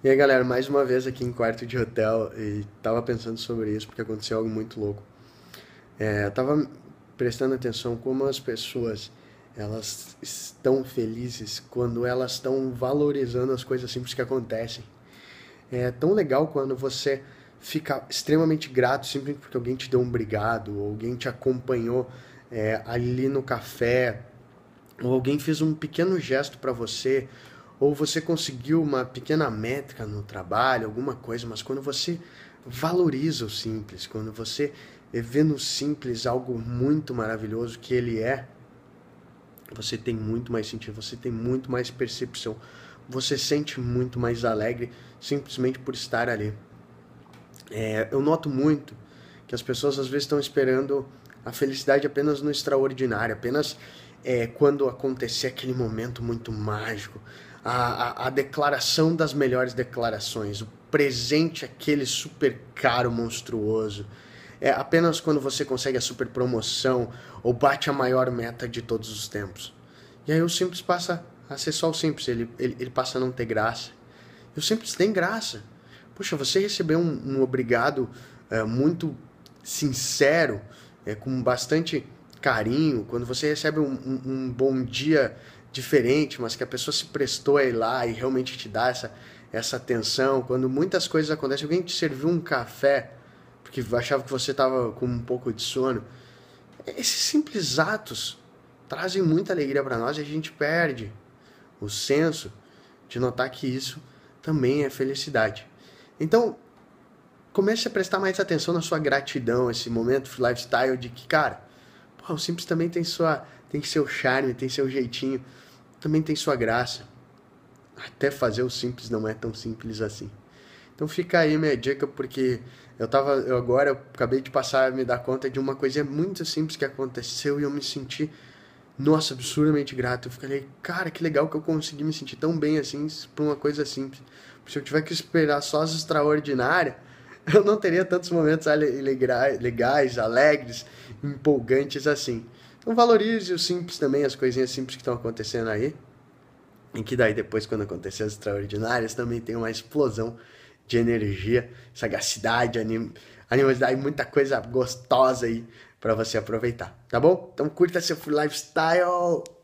E aí, galera, mais uma vez aqui em quarto de hotel e tava pensando sobre isso porque aconteceu algo muito louco. É, eu tava prestando atenção como as pessoas elas estão felizes quando elas estão valorizando as coisas simples que acontecem. É tão legal quando você fica extremamente grato simplesmente porque alguém te deu um obrigado, ou alguém te acompanhou é, ali no café, ou alguém fez um pequeno gesto para você, ou você conseguiu uma pequena métrica no trabalho, alguma coisa, mas quando você valoriza o simples, quando você vê no simples algo muito maravilhoso que ele é, você tem muito mais sentido, você tem muito mais percepção, você sente muito mais alegre simplesmente por estar ali. É, eu noto muito que as pessoas às vezes estão esperando a felicidade apenas no extraordinário, apenas é, quando acontecer aquele momento muito mágico, a, a, a declaração das melhores declarações, o presente aquele super caro, monstruoso. É apenas quando você consegue a super promoção ou bate a maior meta de todos os tempos. E aí o simples passa a ser só o simples, ele, ele, ele passa a não ter graça. E o simples tem graça. Poxa, você recebeu um, um obrigado é, muito sincero, é, com bastante carinho, quando você recebe um, um, um bom dia diferente, mas que a pessoa se prestou a ir lá e realmente te dá essa, essa atenção, quando muitas coisas acontecem, alguém te serviu um café porque achava que você estava com um pouco de sono. Esses simples atos trazem muita alegria para nós e a gente perde o senso de notar que isso também é felicidade. Então, comece a prestar mais atenção na sua gratidão, esse momento lifestyle de que, cara, o simples também tem sua tem seu charme, tem seu jeitinho, também tem sua graça. Até fazer o simples não é tão simples assim. Então fica aí minha dica porque eu tava eu agora eu acabei de passar a me dar conta de uma coisa muito simples que aconteceu e eu me senti nossa, absurdamente grato. Eu falei, cara, que legal que eu consegui me sentir tão bem assim por uma coisa simples. Se eu tiver que esperar só as extraordinárias, eu não teria tantos momentos legais, alegres, empolgantes assim. Então valorize o simples também, as coisinhas simples que estão acontecendo aí. E que daí depois, quando acontecer as extraordinárias, também tem uma explosão de energia, sagacidade, anim animosidade, muita coisa gostosa aí para você aproveitar, tá bom? Então curta seu lifestyle!